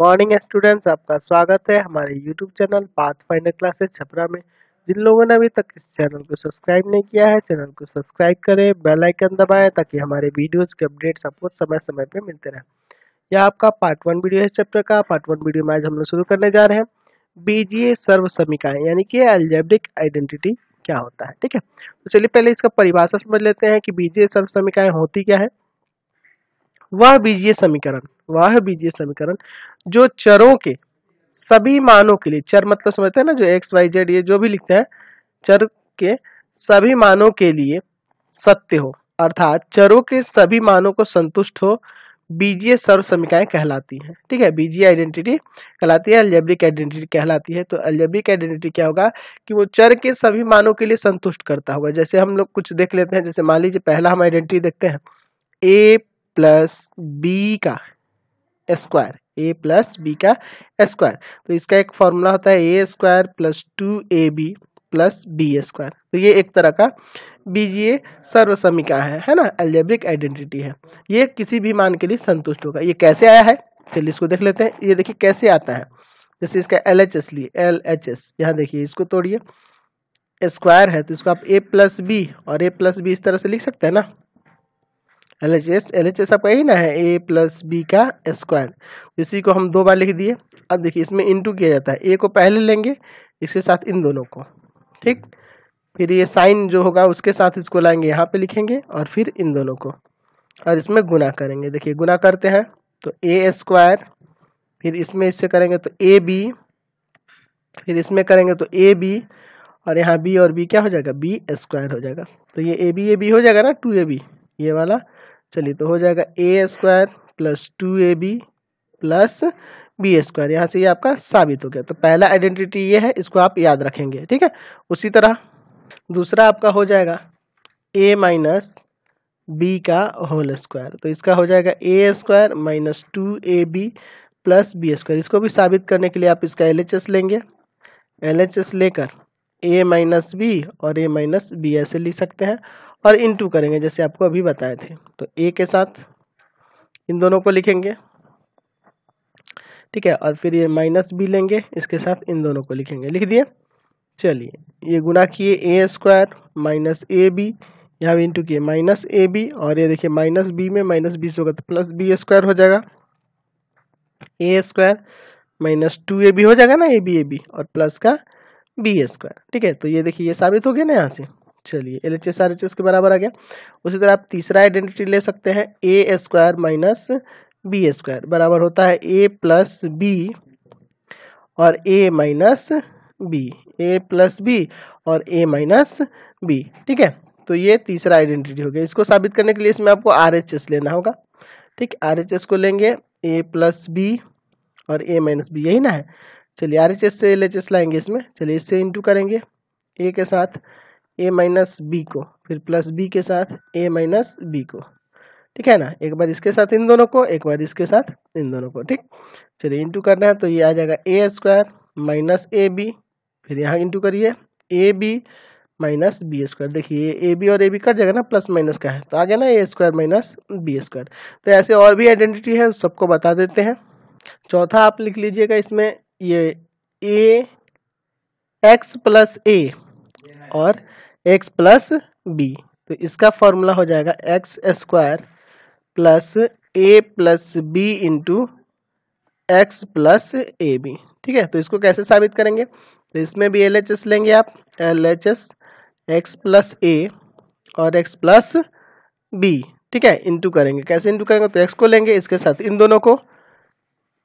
morning students आपका स्वागत है हमारे YouTube channel Pathfinder classes Chhapra में जिन लोगों ने अभी तक इस चैनल को सब्सक्राइब नहीं किया है चैनल को सब्सक्राइब करें बेल आइकन दबाएं ताकि हमारे वीडियोस के अपडेट्स आपको समय समय पर मिलते रहें यह आपका पार्ट वन वीडियो है चैप्टर का पार्ट वन वीडियो में आज हम लोग शुरू करने जा रहे हैं बीजीए सर्व समीकाएं यानी कि एल्जेब्रिक आइडेंटिटी क्या होता है ठीक है तो चलिए पहले इसका परिभाषा समझ लेते हैं कि बीजीए सर्व समीकाएं होती क्या है वह बीजीय समीकरण वह बीजीय समीकरण जो चरों के सभी मानों के लिए चर मतलब समझते हैं ना जो एक्स वाई जेड ये जो भी लिखते हैं चर के सभी मानों के लिए सत्य हो अर्थात चरों के सभी मानों को संतुष्ट हो बीजीय सर्व समीकाएं कहलाती हैं ठीक है बीजीय आइडेंटिटी कहलाती है अल्जेब्रिक आइडेंटिटी कहलाती है तो अल्जेब्रिक आइडेंटिटी क्या होगा कि वो चर के सभी मानों के लिए संतुष्ट करता होगा जैसे हम लोग कुछ देख लेते हैं जैसे मान लीजिए पहला हम आइडेंटिटी देखते हैं ए प्लस बी का स्क्वायर ए प्लस बी का स्क्वायर तो इसका एक फॉर्मूला होता है ए square plus two A B plus B square तो ये एक तरह का बीजीए सर्वसमिका है है ना एल्जेब्रिक आइडेंटिटी है ये किसी भी मान के लिए संतुष्ट होगा ये कैसे आया है चलिए इसको देख लेते हैं ये देखिए कैसे आता है जैसे इसका एल एच एस लिए एल एच एस यहाँ देखिए इसको तोड़िए स्क्वायर है तो इसको आप ए प्लस बी और ए प्लस बी इस तरह से लिख सकते हैं ना L H S L H S आपका यही ना है ए प्लस बी का स्क्वायर इसी को हम दो बार लिख दिए अब देखिए इसमें टू किया जाता है ए को पहले लेंगे इसके साथ इन दोनों को ठीक फिर ये साइन जो होगा उसके साथ इसको लाएंगे यहाँ पे लिखेंगे और फिर इन दोनों को और इसमें गुना करेंगे देखिए गुना करते हैं तो ए स्क्वायर फिर इसमें इससे करेंगे तो ए बी फिर इसमें करेंगे तो ए बी और यहाँ बी और बी क्या हो जाएगा बी स्क्वायर हो जाएगा तो ये ए बी ए बी हो जाएगा ना टू ए बी ये वाला चलिए तो हो जाएगा ए square plus two A B plus B square यहाँ से ये आपका साबित हो गया तो पहला आइडेंटिटी ये है इसको आप याद रखेंगे ठीक है उसी तरह दूसरा आपका हो जाएगा ए माइनस बी का होल स्क्वायर तो इसका हो जाएगा ए square minus two A B plus B square इसको भी साबित करने के लिए आप इसका एल एच एस लेंगे एल एच एस लेकर ए माइनस बी और ए माइनस बी ऐसे लिख सकते हैं और इन टू करेंगे जैसे आपको अभी बताए थे तो ए के साथ इन दोनों को लिखेंगे ठीक है और फिर ये माइनस बी लेंगे इसके साथ इन दोनों को लिखेंगे लिख दिए चलिए ये गुना किए A square minus A B यहाँ भी इंटू किए माइनस ए बी और ये देखिए माइनस बी में माइनस बी से होगा तो प्लस बी स्क्वायर हो जाएगा ए स्क्वायर माइनस टू ए बी हो जाएगा ना ए बी ए बी और प्लस का बी स्क्वायर ठीक है तो ये देखिए ये साबित हो गया ना यहाँ से चलिए L H S R H S के बराबर आ गया उसी तरह आप तीसरा आइडेंटिटी ले सकते हैं ए स्क्वायर माइनस बी स्क्वायर बराबर होता है ए प्लस बी और A minus B A plus B और ए माइनस बी ठीक है तो ये तीसरा आइडेंटिटी हो गया इसको साबित करने के लिए इसमें आपको आर एच एस लेना होगा ठीक आर एच एस को लेंगे ए प्लस बी और ए माइनस बी यही ना है चलिए आर एच एस से एल एच एस लाएंगे इसमें चलिए इससे इंटू करेंगे ए के साथ ए माइनस बी को फिर प्लस बी के साथ ए माइनस बी को ठीक है ना एक बार इसके साथ इन दोनों को एक बार इसके साथ इन दोनों को ठीक चलिए इंटू करना है तो ये आ जाएगा ए स्क्वायर माइनस ए बी फिर यहाँ इंटू करिए A B minus B square देखिए ए बी और ए बी कट जाएगा ना प्लस माइनस का है तो आ गया ना A square minus B square तो ऐसे और भी आइडेंटिटी है सबको बता देते हैं चौथा आप लिख लीजिएगा इसमें ये ए एक्स प्लस ए और एक्स प्लस बी तो इसका फॉर्मूला हो जाएगा एक्स स्क्वायर प्लस ए plus B into x plus ए बी ठीक है तो इसको कैसे साबित करेंगे तो इसमें भी एल एच एस लेंगे आप L H S X plus ए और एक्स प्लस बी ठीक है इंटू करेंगे कैसे इंटू करेंगे तो एक्स को लेंगे इसके साथ इन दोनों को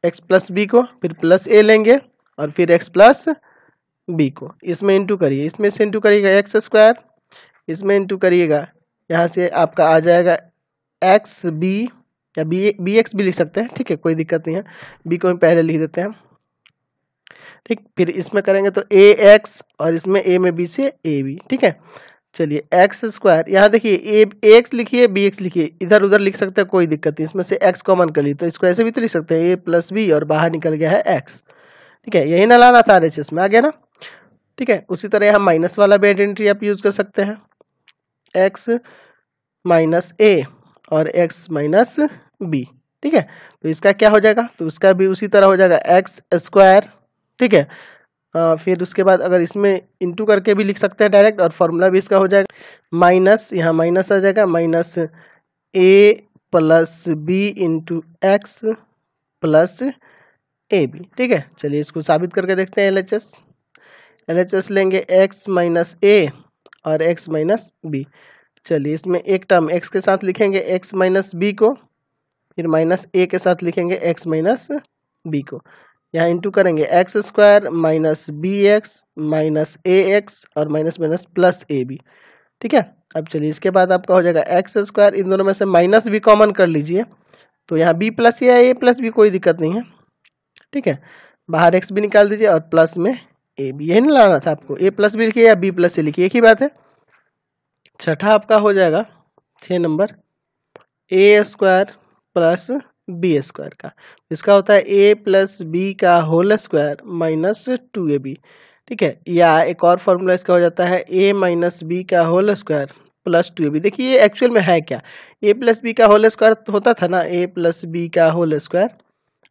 एक्स प्लस बी को फिर प्लस ए लेंगे और फिर एक्स प्लस बी को इसमें इंटू करिए इसमें से इंटू करिएगा एक्स स्क्वायर इसमें इंटू करिएगा यहाँ से आपका आ जाएगा एक्स बी या बी बी एक्स भी लिख सकते हैं ठीक है कोई दिक्कत नहीं है बी को हम पहले लिख देते हैं ठीक फिर इसमें करेंगे तो ए एक्स और इसमें ए में बी से ए बी ठीक है चलिए एक्स स्क्वायर यहाँ देखिए ए एक्स लिखिए बी एक्स लिखिए इधर उधर लिख सकते हैं कोई दिक्कत नहीं इसमें से एक्स कॉमन कर ली तो इसको ऐसे भी तो लिख सकते हैं ए प्लस बी और बाहर निकल गया है एक्स ठीक है यही ना लाना था आर इसमें आ गया ना ठीक है उसी तरह हम माइनस वाला भी आइडेंटिटी आप यूज़ कर सकते हैं एक्स माइनस ए और एक्स माइनस बी ठीक है तो इसका क्या हो जाएगा तो उसका भी उसी तरह हो जाएगा एक्स स्क्वायर ठीक है आ, फिर उसके बाद अगर इसमें इंटू करके भी लिख सकते हैं डायरेक्ट और फॉर्मूला भी इसका हो जाएगा माइनस यहाँ माइनस आ जाएगा माइनस ए plus B into x plus ए बी ठीक है चलिए इसको साबित करके देखते हैं एल एच एस एस लेंगे एक्स माइनस ए और एक्स माइनस बी चलिए इसमें एक टर्म एक्स के साथ लिखेंगे एक्स माइनस बी को फिर माइनस ए के साथ लिखेंगे एक्स माइनस बी को यहाँ इंटू करेंगे X square minus B X minus A X और माइनस माइनस प्लस ए बी ठीक है अब चलिए इसके बाद आपका हो जाएगा एक्स स्क्वायर इन दोनों में से माइनस भी कॉमन कर लीजिए तो यहाँ बी प्लस या ए प्लस भी कोई दिक्कत नहीं है ठीक है बाहर एक्स भी निकाल दीजिए और प्लस में ए बी यही नहीं लाना था आपको ए प्लस बी लिखिए या बी प्लस सी लिखिए एक ही बात है छठा आपका हो जाएगा छ number A square plus B square का इसका होता है ए प्लस बी का होल स्क्वायर माइनस टू ए बी ठीक है या एक और फॉर्मूला इसका हो जाता है ए माइनस बी का whole square plus two A B देखिए ये एक्चुअल में है क्या ए प्लस बी का होल स्क्वायर होता था ना ए प्लस बी का होल स्क्वायर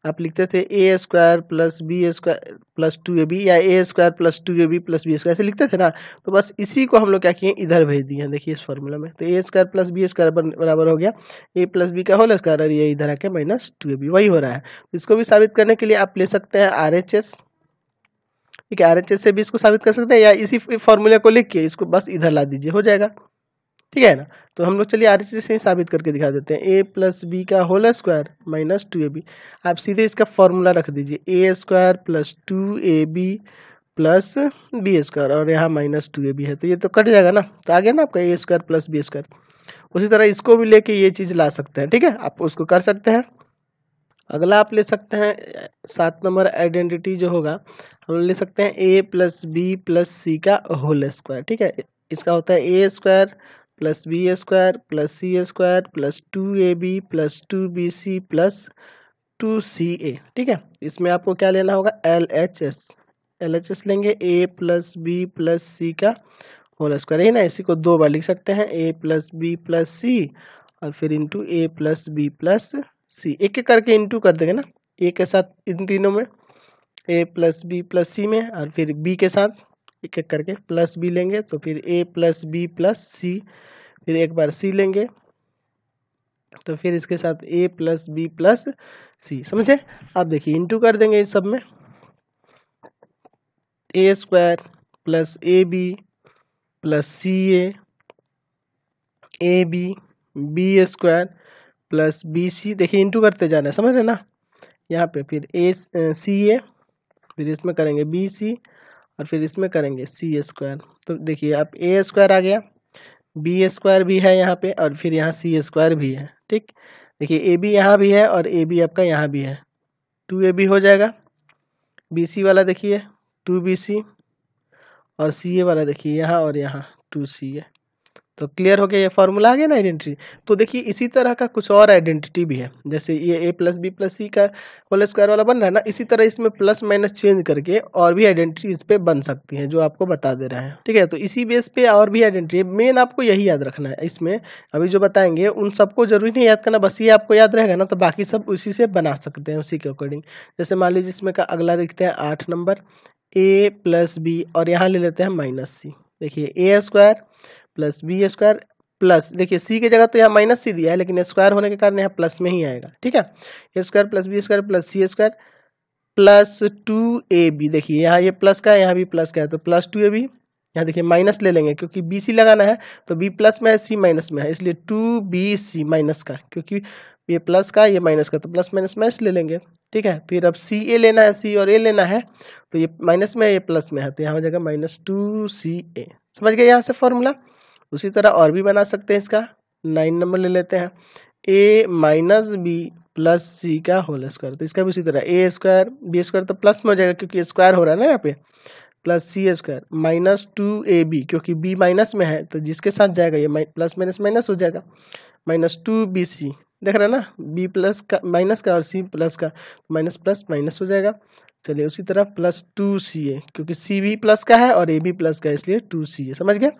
आप लिखते थे A square plus B square plus two A B या A square plus two A B plus B square ऐसे लिखते थे ना तो बस इसी को हम लोग क्या किए इधर भेज दिए देखिए इस फॉर्मूला में तो ए स्क्वायर प्लस बी स्क्वायर बराबर हो गया ए प्लस बी का होल स्क्वायर और ये इधर आके माइनस टू ए बी वही हो रहा है तो इसको भी साबित करने के लिए आप ले सकते हैं आर एच एस ठीक है आर एच एस से भी इसको साबित कर सकते हैं या इसी फॉर्मूले को लिख के इसको बस इधर ला दीजिए हो जाएगा ठीक है ना तो हम लोग चलिए आर चीज से ही साबित करके दिखा देते हैं ए प्लस बी का होल स्क्वायर माइनस टू ए बी आप सीधे इसका फॉर्मूला रख दीजिए a square plus two A B plus B square और यहाँ माइनस टू ए बी है तो ये तो कट जाएगा ना तो आ गया ना आपका a square plus B square उसी तरह इसको भी लेके ये चीज़ ला सकते हैं ठीक है आप उसको कर सकते हैं अगला आप ले सकते हैं सात नंबर आइडेंटिटी जो होगा हम ले सकते हैं ए प्लस बी प्लस सी का होल स्क्वायर ठीक है इसका होता है ए square plus B square plus c square plus two A B plus two b c plus two c a ठीक है इसमें आपको क्या लेना होगा L H S L H S लेंगे a plus b plus c का होल स्क्वायर है ना इसी को दो बार लिख सकते हैं ए प्लस बी प्लस सी और फिर into a plus b plus c एक एक करके इंटू कर देंगे ना ए के साथ इन तीनों में a plus b plus c में और फिर बी के साथ एक एक करके प्लस बी लेंगे तो फिर a plus b plus c फिर एक बार सी लेंगे तो फिर इसके साथ a plus b plus c समझे आप देखिए इंटू कर देंगे इस सब में a square plus A B plus c a a b b square plus b c देखिए इंटू करते जाना है समझ रहे ना यहाँ पे फिर ए सी ए फिर इसमें करेंगे बी सी और फिर इसमें करेंगे सी स्क्वायर तो देखिए आप ए स्क्वायर आ गया बी स्क्वायर भी है यहाँ पे और फिर यहाँ सी स्क्वायर भी है ठीक देखिए ए बी यहाँ भी है और ए बी आपका यहाँ भी है टू ए बी हो जाएगा बी सी वाला देखिए टू बी सी और सी ए वाला देखिए यहाँ और यहाँ टू सी ए तो क्लियर हो गया ये फॉर्मूला आ गया ना आइडेंटिटी तो देखिए इसी तरह का कुछ और आइडेंटिटी भी है जैसे ये a plus b plus c का होल स्क्वायर वाला बन रहा है ना इसी तरह इसमें प्लस माइनस चेंज करके और भी आइडेंटिटी इस पर बन सकती है जो आपको बता दे रहा है ठीक है तो इसी बेस पे और भी आइडेंटिटी मेन आपको यही याद रखना है इसमें अभी जो बताएंगे उन सबको जरूरी नहीं याद करना बस ये आपको याद रहेगा ना तो बाकी सब उसी से बना सकते हैं उसी के अकॉर्डिंग जैसे मान लीजिए इसमें का अगला देखते हैं आठ नंबर ए प्लस बी और यहाँ ले लेते हैं माइनस सी देखिए ए square plus B square plus देखिए सी की जगह तो यहाँ माइनस सी दिया है लेकिन स्क्वायर होने के कारण यहाँ प्लस में ही आएगा ठीक है ए square plus B square plus c square plus two A B देखिए यहाँ ये प्लस का है यहाँ भी प्लस का है तो प्लस टू ए बी यहाँ देखिए माइनस ले लेंगे क्योंकि बी सी लगाना है तो बी प्लस में है सी माइनस में है इसलिए टू बी सी माइनस का क्योंकि ये प्लस का ये माइनस का तो प्लस माइनस माइनस ले लेंगे ठीक है फिर अब सी ए लेना है सी और ए लेना है तो ये माइनस में है ये प्लस में है तो यहाँ हो जाएगा माइनस टू सी ए समझ गए यहाँ से फॉर्मूला उसी तरह और भी बना सकते हैं इसका नाइन नंबर ले लेते हैं a minus b plus c का होल स्क्वायर तो इसका भी उसी तरह ए स्क्वायर बी स्क्वायर तो प्लस में हो जाएगा क्योंकि स्क्वायर हो रहा है ना यहाँ पे plus c square minus two ए बी क्योंकि बी माइनस में है तो जिसके साथ जाएगा ये प्लस माइनस माइनस हो जाएगा माइनस टू बी सी देख रहे हैं ना बी प्लस का माइनस का और सी प्लस का माइनस प्लस माइनस हो जाएगा चलिए उसी तरह प्लस टू सी ए क्योंकि सी बी प्लस का है और ए बी प्लस का है इसलिए टू सी ए समझ गया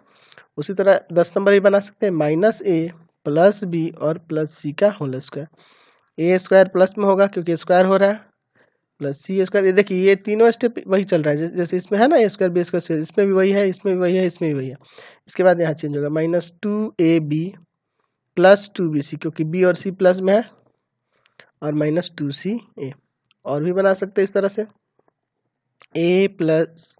उसी तरह दस नंबर भी बना सकते हैं माइनस ए प्लस बी और प्लस सी का whole square a square plus में होगा क्योंकि स्क्वायर हो रहा है प्लस सी स्क्वायर ये देखिए ये तीनों स्टेप वही चल रहा है जैसे इसमें है ना ए स्क्वायर बी स्क्वायर इसमें भी वही है इसमें भी वही है इसमें भी वही है इसके बाद यहाँ चेंज होगा minus two A B plus two b c क्योंकि बी और सी प्लस में है और माइनस टू सी ए और भी बना सकते हैं इस तरह से a plus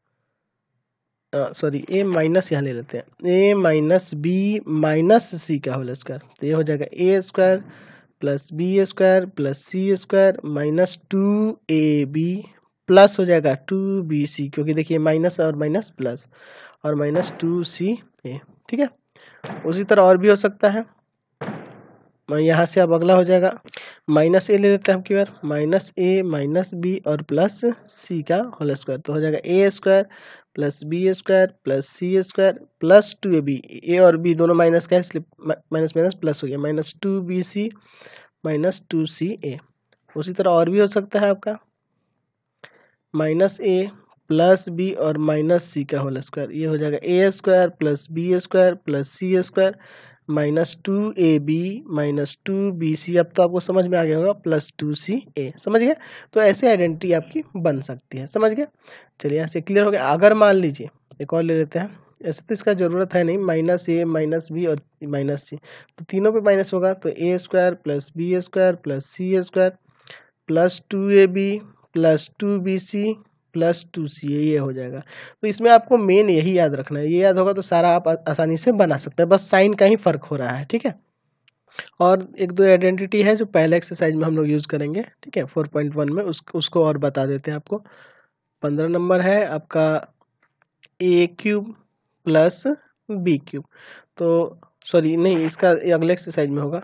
sorry a minus यहाँ ले लेते हैं a minus b minus c का होल स्क्वायर तो ये हो जाएगा ए square plus B square plus c square minus two A B plus हो जाएगा टू बी सी क्योंकि देखिए माइनस और माइनस प्लस और माइनस टू सी ए ठीक है उसी तरह और भी हो सकता है तो यहाँ से अब अगला हो जाएगा माइनस ए ले लेते हैं हम की बार माइनस ए माइनस बी और प्लस सी का होल स्क्वायर तो हो जाएगा ए square plus B square plus c square plus two A B a और बी दोनों माइनस का है इसलिए माइनस माइनस प्लस हो गया minus two b c minus two c a उसी तरह और भी हो सकता है आपका माइनस ए प्लस बी और माइनस सी का होल स्क्वायर ये हो जाएगा ए square plus B square plus c square minus two A B minus two b c अब तो आपको समझ में आ गया होगा प्लस टू सी ए समझ गया तो ऐसे आइडेंटिटी आपकी बन सकती है समझ गया चलिए यहाँ से क्लियर हो गया अगर मान लीजिए एक और ले लेते हैं ऐसे तो इसका ज़रूरत है नहीं माइनस ए माइनस बी और माइनस सी तो तीनों पे माइनस होगा तो ए square plus B square plus c square plus two A B plus two b c plus two c ये हो जाएगा तो इसमें आपको मेन यही याद रखना है ये याद होगा तो सारा आप आसानी से बना सकते हैं बस साइन का ही फ़र्क हो रहा है ठीक है और एक दो आइडेंटिटी है जो पहले एक्सरसाइज में हम लोग यूज़ करेंगे ठीक है फोर पॉइंट वन में उस उसको और बता देते हैं आपको पंद्रह नंबर है आपका a cube plus b cube तो सॉरी नहीं इसका अगले एक्सरसाइज में होगा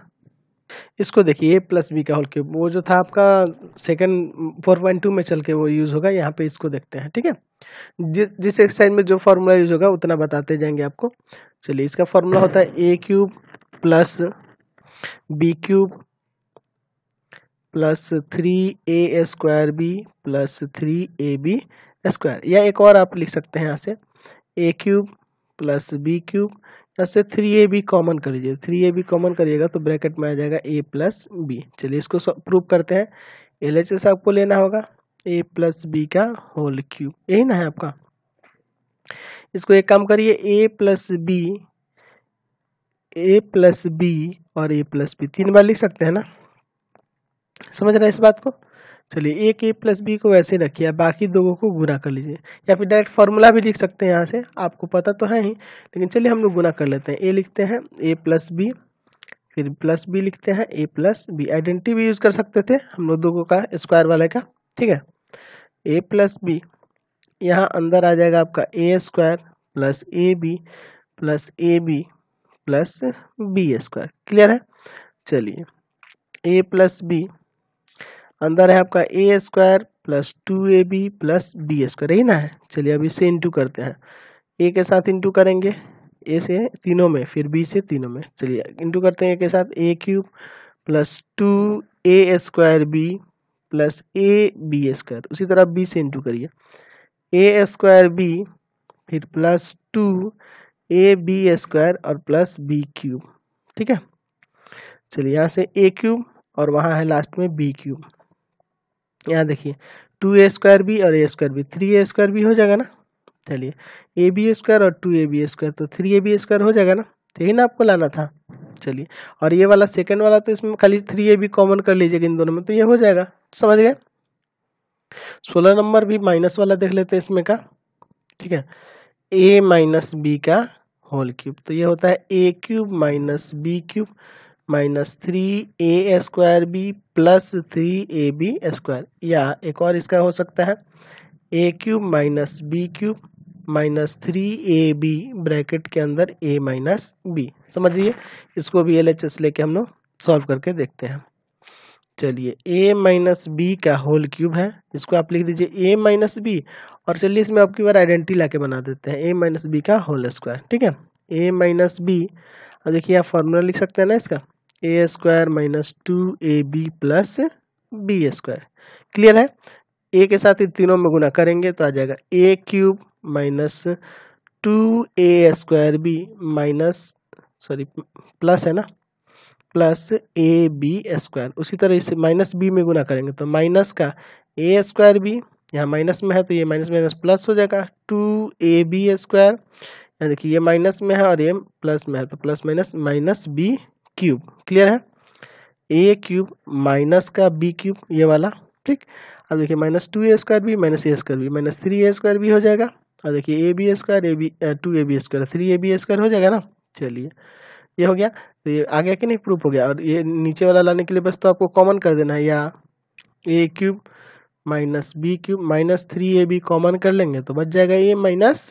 इसको देखिए ए प्लस बी का होल क्यूब वो जो था आपका सेकंड फोर पॉइंट टू में चल के वो यूज़ होगा यहाँ पे इसको देखते हैं ठीक है जि, जिस एक्सरसाइज में जो फार्मूला यूज़ होगा उतना बताते जाएंगे आपको चलिए इसका फार्मूला होता है a cube plus b cube plus three a square b plus three a b square या एक और आप लिख सकते हैं यहाँ से a cube plus b cube से थ्री ए बी कॉमन कर लीजिए थ्री ए बी कॉमन करिएगा तो ब्रैकेट में आ जाएगा ए प्लस बी चलिए इसको प्रूव करते हैं एल एच एस आपको लेना होगा ए प्लस बी का होल क्यूब यही ना है आपका इसको एक काम करिए a plus b A plus B और ए प्लस बी तीन बार लिख सकते हैं ना समझ रहे हैं इस बात को चलिए ए के प्लस बी को ऐसे रखिए बाकी दो को गुना कर लीजिए या फिर डायरेक्ट फार्मूला भी लिख सकते हैं यहाँ से आपको पता तो है ही लेकिन चलिए हम लोग गुना कर लेते हैं ए लिखते हैं ए प्लस बी फिर प्लस बी लिखते हैं ए प्लस बी आइडेंटिटी भी यूज़ कर सकते थे हम लोग दो का स्क्वायर वाले का ठीक है ए प्लस बी यहाँ अंदर आ जाएगा आपका a square plus A B plus A B plus B square clear है चलिए ए प्लस बी अंदर है आपका a square plus two A B plus B square यही ना है चलिए अब इसे इंटू करते हैं ए के साथ इंटू करेंगे ए से तीनों में फिर बी से तीनों में चलिए इंटू करते हैं ए के साथ a cube plus two a square b plus A b square उसी तरह बी से इंटू करिए ए स्क्वायर बी फिर प्लस टू ए बी स्क्वायर और प्लस बी क्यूब ठीक है चलिए यहाँ से ए क्यूब और वहाँ है लास्ट में बी क्यूब तो यहाँ देखिए टू ए स्क्वायर बी और a square b three a square b हो जाएगा ना चलिए ए बी स्क्वायर और टू ए बी स्क्वायर तो थ्री ए बी स्क्वायर हो जाएगा ना तो यही ना आपको लाना था चलिए और ये वाला सेकेंड वाला तो इसमें खाली थ्री ए बी कॉमन कर लीजिएगा इन दोनों में तो ये हो जाएगा समझ गए सोलह नंबर भी माइनस वाला देख लेते हैं इसमें का ठीक है ए माइनस बी का होल क्यूब तो ये होता है a cube minus b cube minus three a square b plus three a b square या एक और इसका हो सकता है a cube minus b cube minus three a b bracket के अंदर ए माइनस बी समझिए इसको भी एल एच एस लेके हम लोग सॉल्व करके देखते हैं चलिए ए माइनस बी का होल क्यूब है इसको आप लिख दीजिए ए माइनस बी और चलिए इसमें आपकी बार आइडेंटिटी ला के बना देते हैं ए माइनस बी का होल स्क्वायर ठीक है ए माइनस बी अब देखिए आप फॉर्मूला लिख सकते हैं ना इसका a square minus two A B plus B square clear है ए के साथ इन तीनों में गुना करेंगे तो आ जाएगा a cube minus two a square b minus sorry plus है ना प्लस ए बी स्क्वायर उसी तरह इसे माइनस बी में गुना करेंगे तो माइनस का ए स्क्वायर बी यहाँ माइनस में है तो ये माइनस माइनस प्लस हो जाएगा टू ए बी स्क्वायर यहाँ देखिए ये माइनस में है और ये प्लस में है तो plus minus minus b cube clear है ए क्यूब माइनस का बी क्यूब ये वाला ठीक अब देखिए माइनस टू ए स्क्वायर भी माइनस ए स्क्वायर भी माइनस थ्री ए स्क्वायर भी हो जाएगा और देखिए ए b square a b two A b square three a b square हो जाएगा ना चलिए ये हो गया तो ये आ गया कि नहीं प्रूफ हो गया और ये नीचे वाला लाने के लिए बस तो आपको कॉमन कर देना है या a cube minus b cube minus three a b common कर लेंगे तो बच जाएगा ए माइनस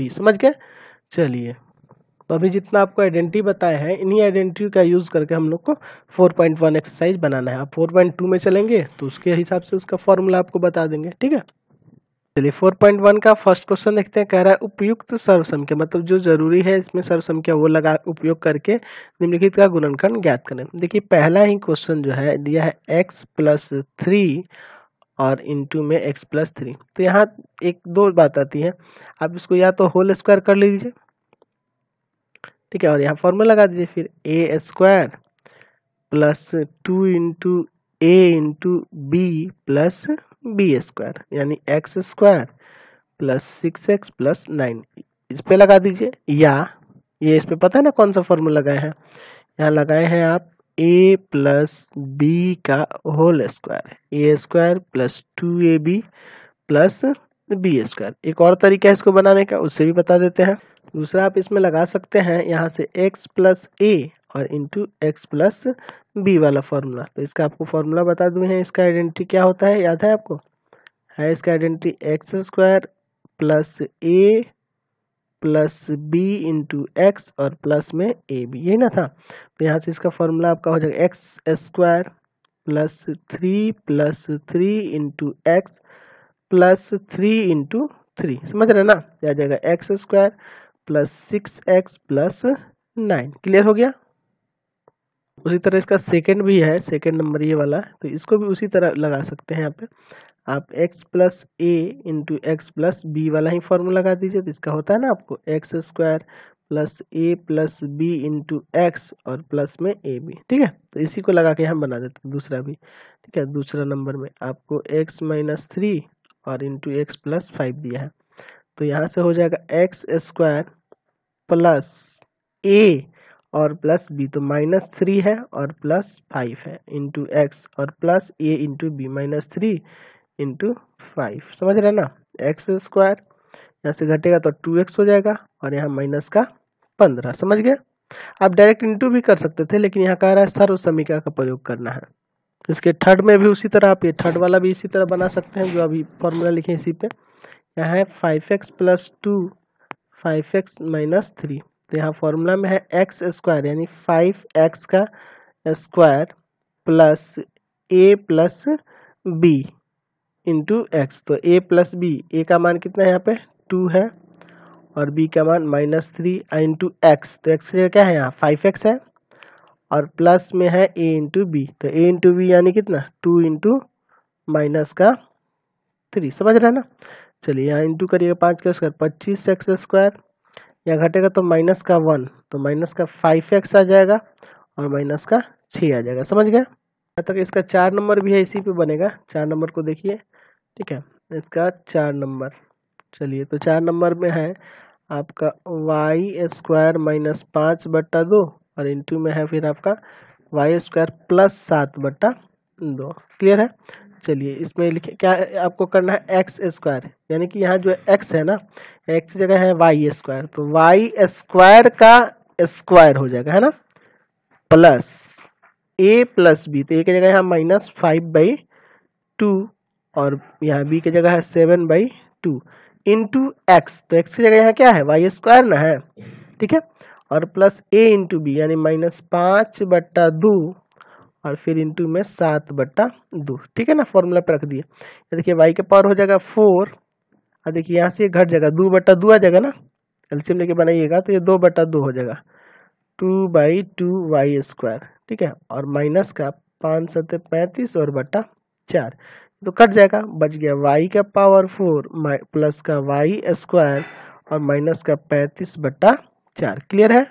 बी समझ गए चलिए तो अभी जितना आपको आइडेंटिटी बताया है इन्हीं आइडेंटिटी का यूज़ करके हम लोग को 4.1 एक्सरसाइज बनाना है आप 4.2 में चलेंगे तो उसके हिसाब से उसका फॉर्मूला आपको बता देंगे ठीक है चलिए 4.1 का फर्स्ट क्वेश्चन देखते हैं कह रहा है उपयुक्त सर्वसंख्या मतलब जो जरूरी है इसमें सर्वसंख्या वो लगा उपयोग करके निम्नलिखित का गुणनखंड ज्ञात करें देखिए पहला ही क्वेश्चन जो है दिया है एक्स प्लस थ्री और टू में x प्लस थ्री तो यहाँ एक दो बात आती है आप इसको या तो होल स्क्वायर कर लीजिए ठीक है और यहाँ फॉर्मूला लगा दीजिए फिर a square plus two into a into b plus B square यानी x square plus six x plus nine इस पर लगा दीजिए या ये इस पर पता है ना कौन सा फॉर्मूला लगाए हैं यहाँ लगाए हैं आप ए प्लस बी का whole square a square plus two A B plus B square एक और तरीका है इसको बनाने का उससे भी बता देते हैं दूसरा आप इसमें लगा सकते हैं यहाँ से x प्लस ए और इंटू एक्स प्लस बी वाला फॉर्मूला तो इसका आपको फॉर्मूला बता दूँ है इसका आइडेंटिटी क्या होता है याद है आपको है इसका आइडेंटिटी एक्स स्क्वायर प्लस ए प्लस बी इंटू एक्स और प्लस में ए बी यही ना था तो यहाँ से इसका फॉर्मूला आपका हो जाएगा x square plus three plus three into x plus three into three समझ रहे ना आ जाएगा x square plus six x plus nine clear हो गया उसी तरह इसका सेकेंड भी है सेकेंड नंबर ये वाला तो इसको भी उसी तरह लगा सकते हैं यहाँ पे आप x plus a into x plus b वाला ही फॉर्मूला लगा दीजिए तो इसका होता है ना आपको एक्स स्क्वायर प्लस ए प्लस बी इंटू एक्स और प्लस में ए बी ठीक है तो इसी को लगा के हम बना देते हैं दूसरा भी ठीक है दूसरा नंबर में आपको एक्स माइनस थ्री और इंटू एक्स प्लस फाइव दिया है तो यहाँ से हो जाएगा एक्स स्क्वायर प्लस ए और प्लस बी तो माइनस थ्री है और प्लस फाइव है इंटू एक्स और plus a into b minus three into five समझ रहे ना एक्स स्क्वायर यहाँ से घटेगा तो टू एक्स हो जाएगा और यहाँ माइनस का पंद्रह समझ गए आप डायरेक्ट इंटू भी कर सकते थे लेकिन यहाँ कह रहा है सर्व समीका का प्रयोग करना है इसके थर्ड में भी उसी तरह आप ये थर्ड वाला भी इसी तरह बना सकते हैं जो अभी फॉर्मूला लिखे इसी पे यहाँ है five x plus two five x minus three तो यहाँ फॉर्मूला में है एक्स स्क्वायर यानी फाइव एक्स का स्क्वायर प्लस ए प्लस बी इंटू एक्स तो ए प्लस बी ए का मान कितना है यहाँ पे टू है और बी का मान माइनस थ्री इंटू एक्स तो एक्स क्या है यहाँ फाइव एक्स है और प्लस में है ए इंटू बी तो ए इंटू बी यानी कितना टू इंटू माइनस का थ्री समझ रहे हैं ना चलिए यहाँ इंटू करिएगा पाँच का स्क्वायर पच्चीस एक्स स्क्वायर यहाँ घटेगा तो माइनस का वन तो माइनस का फाइव एक्स आ जाएगा और माइनस का छः आ जाएगा समझ गया यहाँ तक इसका चार नंबर भी है इसी पे बनेगा चार नंबर को देखिए ठीक है इसका चार नंबर चलिए तो चार नंबर में है आपका वाई स्क्वायर माइनस पाँच बट्टा दो और इंटू में है फिर आपका वाई स्क्वायर प्लस सात बट्टा दो क्लियर है चलिए इसमें लिखे क्या आपको करना है एक्स स्क्वायर यानी कि यहाँ जो एक्स है ना एक्स की जगह है वाई स्क्वायर तो वाई स्क्वायर का स्क्वायर हो जाएगा है ना प्लस ए प्लस बी तो ए की जगह यहाँ माइनस फाइव बाई टू और यहाँ बी की जगह है seven by two into x तो एक्स की जगह यहाँ क्या है वाई स्क्वायर ना है ठीक है और प्लस ए इंटू बी यानी माइनस पाँच बट्टा दो और फिर इंटू में सात बट्टा दो ठीक है ना फॉर्मूला पर रख दिया देखिए वाई का पावर हो जाएगा फोर और देखिए यहाँ से घट जाएगा दो बट्टा दो आ जाएगा ना एल्सियम लेके बनाइएगा तो ये दो बट्टा दो हो जाएगा two by two y square ठीक है और माइनस का पाँच सत्य पैंतीस और बट्टा चार तो कट जाएगा बच गया वाई का पावर फोर प्लस का वाई स्क्वायर और माइनस का पैंतीस बट्टा चार क्लियर है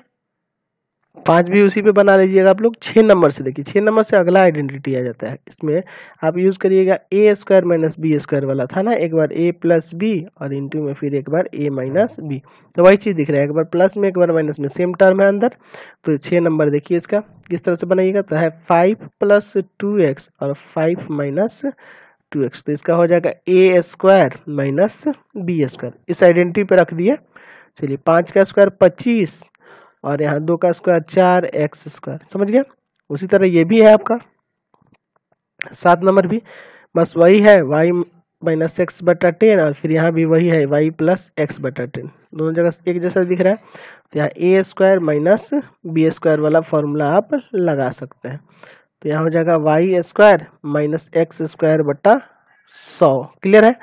पाँच भी उसी पे बना लीजिएगा आप लोग छः नंबर से देखिए छः नंबर से अगला आइडेंटिटी आ जाता है इसमें आप यूज़ करिएगा a square minus B square वाला था ना एक बार ए प्लस बी और इंटू में फिर एक बार ए माइनस बी तो वही चीज़ दिख रहा है एक बार प्लस में एक बार माइनस में सेम टर्म है अंदर तो छः नंबर देखिए इसका किस तरह से बनाइएगा तो है फाइव प्लस टू एक्स और फाइव माइनस टू एक्स तो इसका हो जाएगा ए स्क्वायर माइनस बी स्क्वायर इस आइडेंटिटी पर रख दिए चलिए पाँच का स्क्वायर पच्चीस और यहाँ दो का स्क्वायर चार एक्स स्क्वायर समझ गया उसी तरह ये भी है आपका सात नंबर भी बस वही है वाई माइनस एक्स बटा टेन और फिर यहाँ भी वही है वाई प्लस एक्स बटा टेन दोनों जगह एक जैसा दिख रहा है तो यहाँ a square minus B square वाला फॉर्मूला आप लगा सकते हैं तो यहाँ हो जाएगा y square minus x square बटा सौ क्लियर है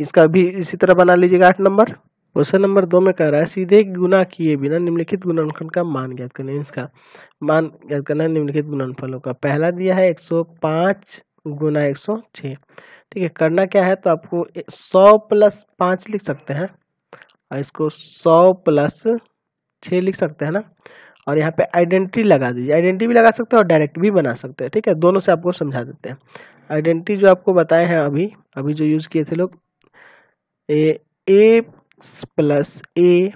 इसका भी इसी तरह बना लीजिएगा आठ नंबर क्वेश्चन नंबर दो में कह रहा है सीधे गुना किए बिना निम्नलिखित गुणनफल का मान ज्ञात करना है इसका मान ज्ञात करना है निम्नलिखित गुणनफलों का पहला दिया है एक सौ पाँच गुना एक सौ छः ठीक है करना क्या है तो आपको सौ प्लस पाँच लिख सकते हैं और इसको सौ प्लस छः लिख सकते हैं ना और यहाँ पे आइडेंटिटी लगा दीजिए आइडेंटिटी भी लगा सकते हैं और डायरेक्ट भी बना सकते हैं ठीक है दोनों से आपको समझा देते हैं आइडेंटिटी जो आपको बताए हैं अभी अभी जो यूज़ किए थे लोग ए ए एक्स प्लस ए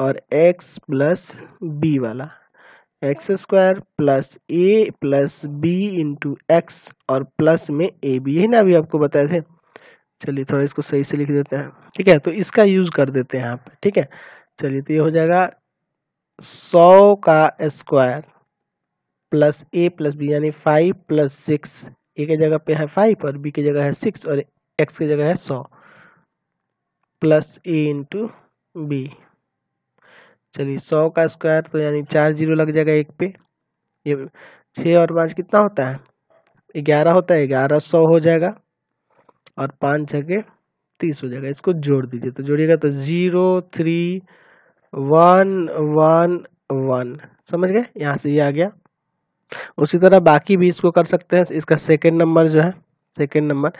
और एक्स प्लस बी वाला एक्स स्क्वायर प्लस ए प्लस बी इंटू एक्स और प्लस में ए बी यही ना अभी आपको बताए थे चलिए थोड़ा इसको सही से लिख देते हैं ठीक है तो इसका यूज़ कर देते हैं आप ठीक है चलिए तो ये हो जाएगा सौ का स्क्वायर प्लस ए प्लस बी यानी फाइव प्लस सिक्स ए के जगह पे है फाइव और बी की जगह है सिक्स और एक्स की जगह है सौ प्लस ए इंटू बी चलिए सौ का स्क्वायर तो यानी चार जीरो लग जाएगा एक पे ये छः और पाँच कितना होता है ग्यारह होता है ग्यारह सौ हो जाएगा और पाँच जगह तीस हो जाएगा इसको जोड़ दीजिए तो जोड़िएगा तो zero three one one one समझ गए यहाँ से ये आ गया उसी तरह बाकी भी इसको कर सकते हैं इसका सेकेंड नंबर जो है सेकेंड नंबर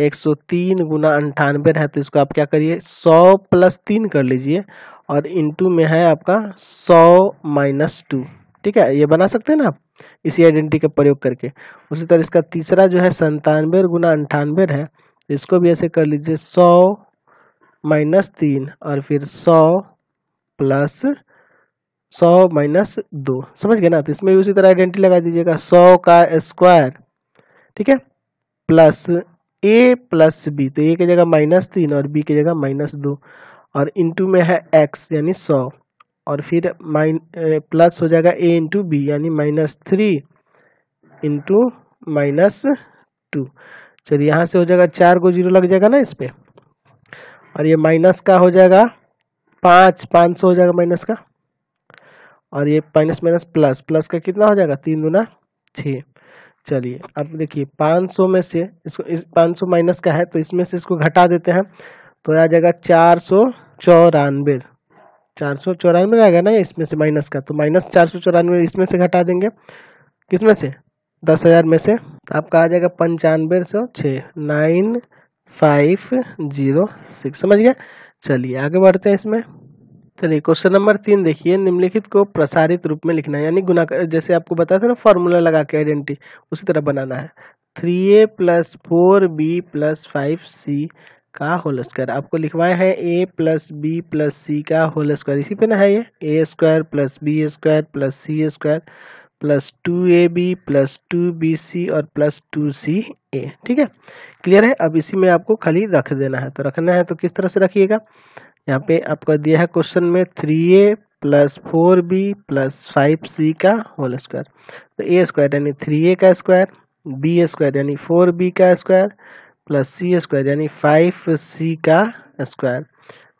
एक सौ तीन गुना अंठानवे है तो इसको आप क्या करिए सौ प्लस तीन कर लीजिए और इनटू में है आपका सौ माइनस टू ठीक है ये बना सकते हैं ना आप इसी आइडेंटिटी का प्रयोग करके उसी तरह इसका तीसरा जो है संतानवे गुना अंठानवे है इसको भी ऐसे कर लीजिए सौ माइनस तीन और फिर सौ प्लस सौ माइनस दो समझ गए ना तो इसमें भी उसी तरह आइडेंटिटी लगा दीजिएगा सौ का स्क्वायर ठीक है प्लस ए प्लस बी तो ए की जगह माइनस तीन और बी की जगह माइनस दो और इंटू में है एक्स यानी सौ और फिर माइन प्लस हो जाएगा ए इंटू बी यानी minus three into minus two चलिए यहाँ से हो जाएगा चार को जीरो लग जाएगा ना इस पर और ये माइनस का हो जाएगा पाँच पाँच सौ हो जाएगा माइनस का और ये माइनस माइनस प्लस प्लस का कितना हो जाएगा तीन गुना छः चलिए अब देखिए 500 में से इसको इस पाँच माइनस का है तो इसमें से इसको घटा देते हैं तो आ जाएगा चार सौ चौरानवे चार सौ चौरानवे आएगा ना इसमें से माइनस का तो माइनस चार सौ चौरानवे इसमें से घटा देंगे किसमें से दस हज़ार में से तो आपका आ जाएगा पंचानवे सौ छः नाइन फाइव जीरो सिक्स समझ गया चलिए आगे बढ़ते हैं इसमें चलिए क्वेश्चन नंबर तीन देखिए निम्नलिखित को प्रसारित रूप में लिखना है यानी गुना जैसे आपको बताया था ना फॉर्मूला लगा के आइडेंटिटी उसी तरह बनाना है three a plus four b plus five c का होल स्क्वायर आपको लिखवाया है ए प्लस बी प्लस सी का होल स्क्वायर इसी पे ना है ये a square plus B square plus c square plus two A B plus two b c और प्लस टू सी ए ठीक है क्लियर है अब इसी में आपको खाली रख देना है तो रखना है तो किस तरह से रखिएगा यहाँ पे आपका दिया है क्वेश्चन में three a plus four b plus five c का होल स्क्वायर तो ए स्क्वायर यानी थ्री ए का स्क्वायर बी स्क्वायर यानी फोर बी का स्क्वायर प्लस सी स्क्वायर यानी फाइव सी का square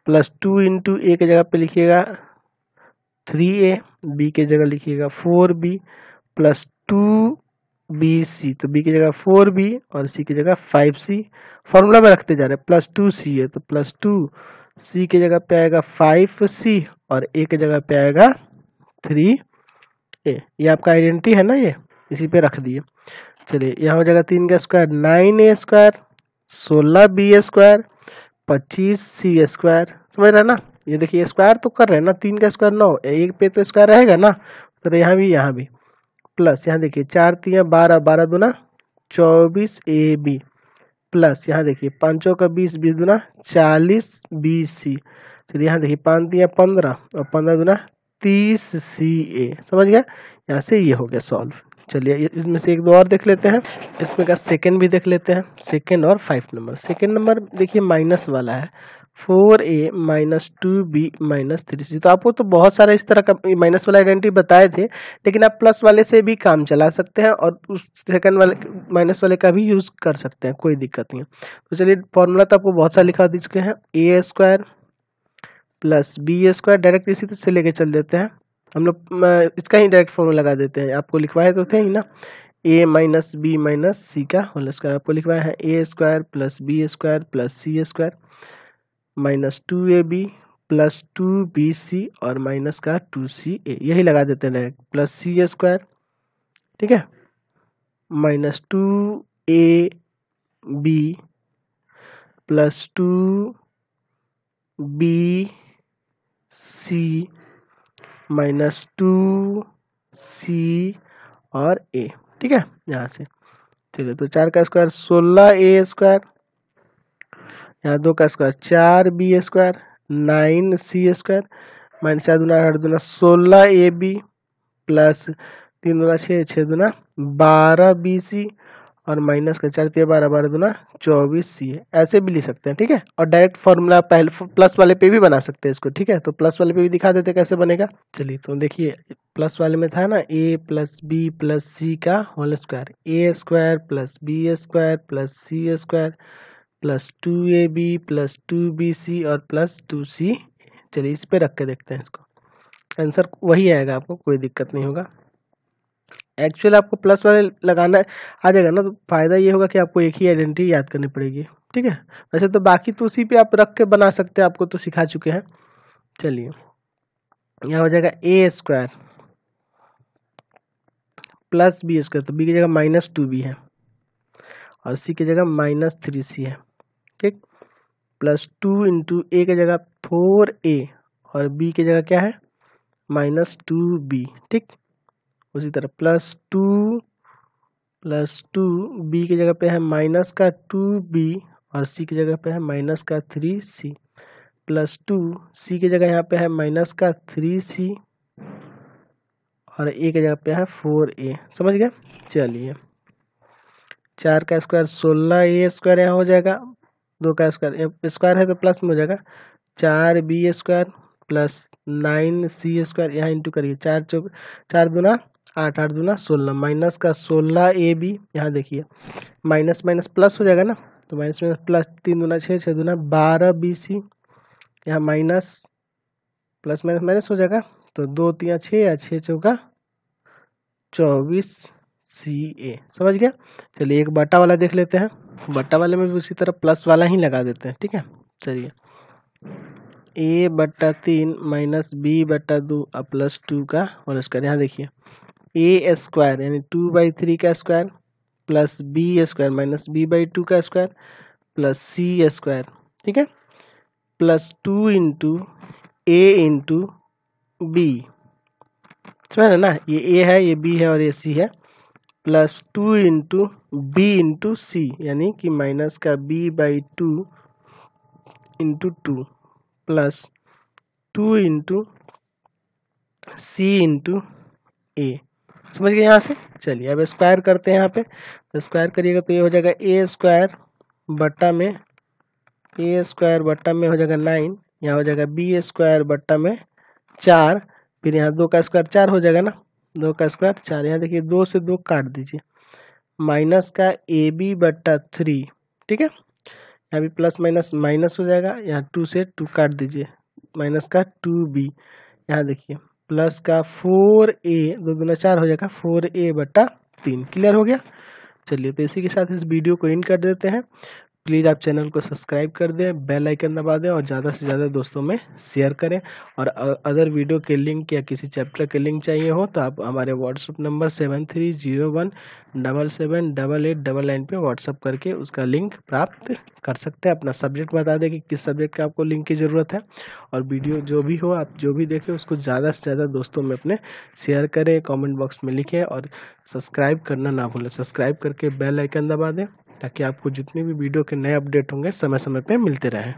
plus two into a की जगह पे लिखिएगा थ्री ए बी के जगह लिखिएगा four b plus two b c तो बी की जगह फोर बी और सी की जगह फाइव सी फॉर्मूला में रखते जा रहे हैं प्लस टू सी है तो प्लस टू सी के जगह पे आएगा फाइव सी और ए के जगह पे आएगा थ्री ए ये आपका आइडेंटिटी है ना ये इसी पे रख दिए चलिए यहाँ हो जाएगा तीन का स्क्वायर नाइन ए स्क्वायर सोलह बी स्क्वायर पच्चीस सी स्क्वायर समझ रहे ना ये देखिए स्क्वायर तो कर रहे हैं ना तीन का स्क्वायर नौ एक पे तो स्क्वायर रहेगा ना तो यहाँ भी यहाँ भी प्लस यहाँ देखिए चार तीन बारह बारह दो ना चौबीस ए बी प्लस यहाँ देखिए पाँचों का बीस बीस दुना चालीस बी सी चलिए यहाँ देखिए पाँच दिया पंद्रह और पंद्रह दुना तीस सी ए समझ गया यहाँ से ये हो गया सॉल्व चलिए इसमें से एक दो और देख लेते हैं इसमें का सेकेंड भी देख लेते हैं सेकेंड और फाइव नंबर सेकेंड नंबर देखिए माइनस वाला है four a minus two b minus three c तो आपको तो बहुत सारे इस तरह का माइनस वाला आइडेंटिटी बताए थे लेकिन आप प्लस वाले से भी काम चला सकते हैं और उस सेकंड वाले माइनस वाले का भी यूज़ कर सकते हैं कोई दिक्कत नहीं है तो चलिए फॉर्मूला तो आपको बहुत सारा लिखा दी चुके हैं ए square plus B square direct इसी से लेके चल देते हैं हम लोग इसका ही डायरेक्ट फॉर्मूला लगा देते हैं आपको लिखवाए तो थे ही ना a minus b minus c का होल स्क्वायर आपको लिखवाया है ए square plus B square plus c square minus two A B plus two b c और माइनस का टू सी ए यही लगा देते हैं प्लस सी स्क्वायर ठीक है minus two A B plus two b c minus two c और a ठीक है यहाँ से चलिए तो चार का स्क्वायर सोलह ए स्क्वायर यहाँ दो का स्क्वायर चार b square nine c square minus चार दुना आठ दुना सोलह ए बी प्लस तीन दुना छः छः दुना बारह बी सी और माइनस का चार तीन बारह बारह दुना चौबीस सी है ऐसे भी लिख सकते हैं ठीक है और डायरेक्ट फॉर्मूला पहले प्लस वाले पे भी बना सकते हैं इसको ठीक है तो प्लस वाले पे भी दिखा देते कैसे बनेगा चलिए तो देखिए प्लस वाले में था ना ए प्लस बी प्लस सी का whole square a square plus B square plus c square plus two A B plus two b c और प्लस टू सी चलिए इस पर रख के देखते हैं इसको आंसर वही आएगा आपको कोई दिक्कत नहीं होगा एक्चुअल आपको प्लस वाले लगाना आ जाएगा ना तो फायदा ये होगा कि आपको एक ही आइडेंटिटी याद करनी पड़ेगी ठीक है वैसे तो बाकी तो उसी पे आप रख के बना सकते हैं आपको तो सिखा चुके हैं चलिए यह हो जाएगा ए स्क्वायर प्लस बी स्क्वायर तो बी की जगह माइनस टू बी है और सी की जगह माइनस थ्री सी है bracket plus two into a के जगह फोर ए और बी के जगह क्या है माइनस टू बी ठीक उसी तरह plus two plus two b की जगह पे है माइनस का टू बी और सी की जगह पे है माइनस का three c plus two c की जगह यहाँ पे है माइनस का थ्री सी और ए की जगह पे है फोर ए समझ गए चलिए चार का स्क्वायर सोलह ए स्क्वायर यहाँ हो जाएगा दो का स्क्वायर स्क्वायर है तो प्लस में हो जाएगा चार b square plus nine c square यहाँ इंटू करिए चार चौक चार दूना आठ आठ दूना सोलह माइनस का सोलह ए बी यहाँ देखिए माइनस माइनस प्लस हो जाएगा ना तो माइनस माइनस प्लस तीन दूना छः छः दूना बारह बी सी यहाँ माइनस प्लस माइनस माइनस हो जाएगा तो दो तीन छः या छः चौका चौबीस सी ए समझ गया चलिए एक बाटा वाला देख लेते हैं बट्टा वाले में भी उसी तरह प्लस वाला ही लगा देते हैं ठीक है चलिए ए बट्टा तीन माइनस बी बट्टा दो और प्लस टू का और स्क्वायर यहाँ देखिए ए स्क्वायर यानी टू बाई थ्री का square plus B square minus b by two का स्क्वायर प्लस सी स्क्वायर ठीक है plus two into a into b समझ रहे ना ये ए है ये बी है और ये सी है plus two into b into c यानी कि माइनस का b by two into two plus two into c into a समझ गए यहाँ से चलिए अब स्क्वायर करते हैं यहाँ पे तो स्क्वायर करिएगा तो ये हो जाएगा ए स्क्वायर बट्टा में ए स्क्वायर बट्टा में हो जाएगा नाइन यहाँ हो जाएगा बी स्क्वायर बट्टा में चार फिर यहाँ दो का स्क्वायर चार हो जाएगा ना दो का स्क्वायर चार यहाँ देखिए दो से दो काट दीजिए माइनस का ए बी बट्टा थ्री ठीक है यहाँ भी प्लस माइनस माइनस हो जाएगा यहाँ टू से टू काट दीजिए माइनस का टू बी यहाँ देखिए प्लस का फोर ए दो गुना चार हो जाएगा फोर ए बट्टा तीन क्लियर हो गया चलिए तो इसी के साथ इस वीडियो को इन कर देते हैं प्लीज़ आप चैनल को सब्सक्राइब कर दें बेल आइकन दबा दें और ज़्यादा से ज़्यादा दोस्तों में शेयर करें और अदर वीडियो के लिंक या किसी चैप्टर के लिंक चाहिए हो तो आप हमारे WhatsApp number seven three zero one double seven double eight double nine पर व्हाट्सअप करके उसका लिंक प्राप्त कर सकते हैं अपना सब्जेक्ट बता दें कि किस सब्जेक्ट का आपको लिंक की ज़रूरत है और वीडियो जो भी हो आप जो भी देखें उसको ज़्यादा से ज़्यादा दोस्तों में अपने शेयर करें कॉमेंट बॉक्स में लिखें और सब्सक्राइब करना ना भूलें सब्सक्राइब करके बेल आइकन दबा दें ताकि आपको जितने भी वीडियो के नए अपडेट होंगे समय समय पे मिलते रहें